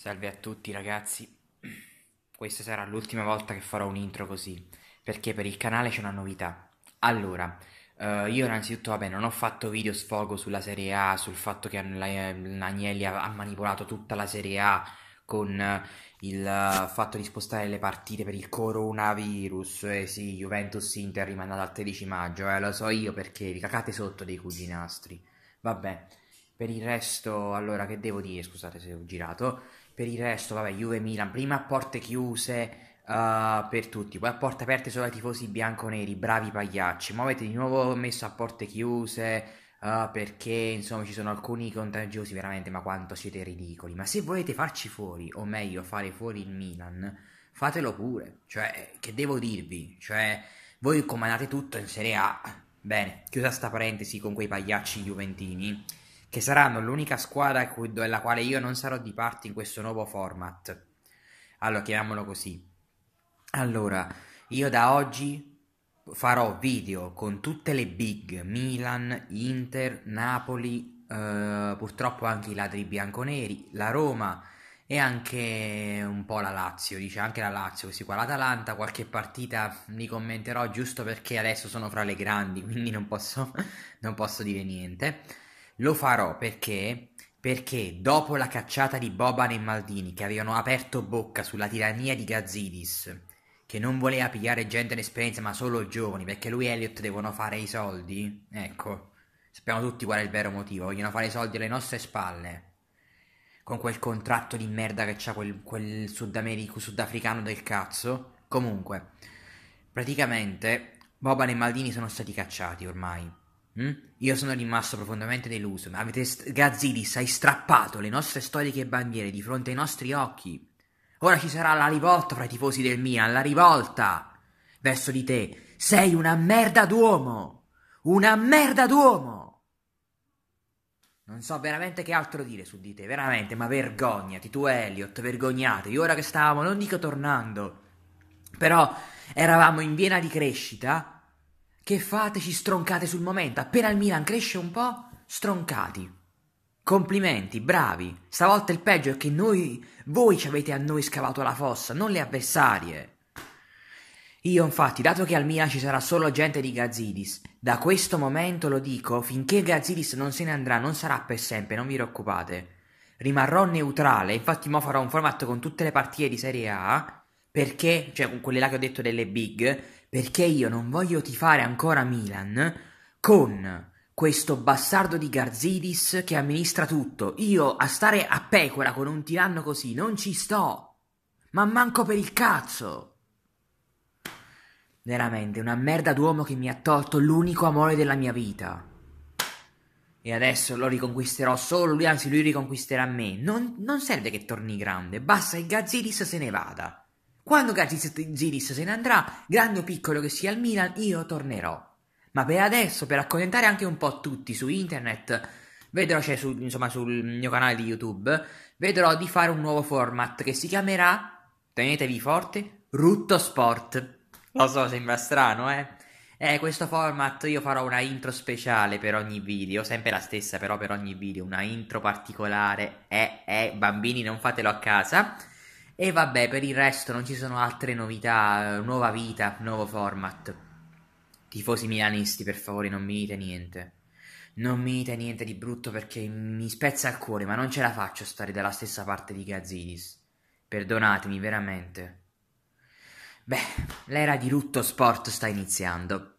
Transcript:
Salve a tutti ragazzi, questa sarà l'ultima volta che farò un intro così, perché per il canale c'è una novità. Allora, eh, io innanzitutto, vabbè, non ho fatto video sfogo sulla Serie A, sul fatto che Agnelli ha manipolato tutta la Serie A con eh, il eh, fatto di spostare le partite per il coronavirus, eh sì, Juventus-Inter rimandata al 13 maggio, eh, lo so io perché vi cacate sotto dei cuginastri. Vabbè, per il resto, allora, che devo dire? Scusate se ho girato per il resto, vabbè, Juve Milan, prima a porte chiuse uh, per tutti, poi a porte aperte solo ai tifosi bianco-neri, bravi pagliacci. Ma avete di nuovo messo a porte chiuse uh, perché insomma ci sono alcuni contagiosi veramente, ma quanto siete ridicoli. Ma se volete farci fuori, o meglio fare fuori il Milan, fatelo pure. Cioè, che devo dirvi? Cioè, voi comandate tutto in Serie A. Bene, chiusa sta parentesi con quei pagliacci juventini che saranno l'unica squadra della quale io non sarò di parte in questo nuovo format. Allora, chiamiamolo così. Allora, io da oggi farò video con tutte le big Milan, Inter, Napoli, eh, purtroppo anche i ladri bianconeri, la Roma e anche un po' la Lazio, dice anche la Lazio, così qua l'Atalanta, qualche partita li commenterò giusto perché adesso sono fra le grandi, quindi non posso, non posso dire niente. Lo farò perché perché dopo la cacciata di Boban e Maldini che avevano aperto bocca sulla tirannia di Gazzidis, che non voleva pigliare gente in esperienza ma solo giovani, perché lui e Elliot devono fare i soldi, ecco, sappiamo tutti qual è il vero motivo, vogliono fare i soldi alle nostre spalle, con quel contratto di merda che c'ha quel, quel sudamerico, sudafricano del cazzo, comunque, praticamente Boban e Maldini sono stati cacciati ormai. Mm? Io sono rimasto profondamente deluso. Ma avete, st- Gazidis, hai strappato le nostre storiche bandiere di fronte ai nostri occhi. Ora ci sarà la rivolta fra i tifosi del Milan, la rivolta verso di te. Sei una merda d'uomo! Una merda d'uomo! Non so veramente che altro dire su di te, veramente, ma vergognati, tu Elliot, vergognatevi. Ora che stavamo, non dico tornando, però eravamo in piena di crescita che fate? Ci stroncate sul momento. Appena il Milan cresce un po', stroncati. Complimenti, bravi. Stavolta il peggio è che noi, voi ci avete a noi scavato la fossa, non le avversarie. Io infatti, dato che al Milan ci sarà solo gente di Gazzidis, da questo momento lo dico, finché Gazzidis non se ne andrà, non sarà per sempre, non vi preoccupate. Rimarrò neutrale, infatti mo farò un format con tutte le partite di Serie A, perché, cioè con quelle là che ho detto delle big, perché io non voglio tifare ancora Milan con questo bastardo di Garzidis che amministra tutto. Io a stare a pecora con un tiranno così non ci sto. Ma manco per il cazzo. Veramente, una merda d'uomo che mi ha tolto l'unico amore della mia vita. E adesso lo riconquisterò solo lui, anzi lui riconquisterà me. Non, non serve che torni grande, basta che Gazzidis se ne vada. Quando Gazzidis se ne andrà, grande o piccolo che sia al Milan, io tornerò. Ma per adesso, per accontentare anche un po' tutti su internet, vedrò, cioè su, insomma sul mio canale di YouTube, vedrò di fare un nuovo format che si chiamerà, tenetevi forte, Rutto Sport. Lo so, sembra strano, eh? Eh, questo format io farò una intro speciale per ogni video, sempre la stessa però per ogni video, una intro particolare. Eh, eh, bambini non fatelo a casa. E vabbè, per il resto non ci sono altre novità, eh, nuova vita, nuovo format. Tifosi milanisti, per favore, non mi dite niente. Non mi dite niente di brutto perché mi spezza il cuore, ma non ce la faccio stare dalla stessa parte di Gazzidis. Perdonatemi, veramente. Beh, l'era di Rutto Sport sta iniziando.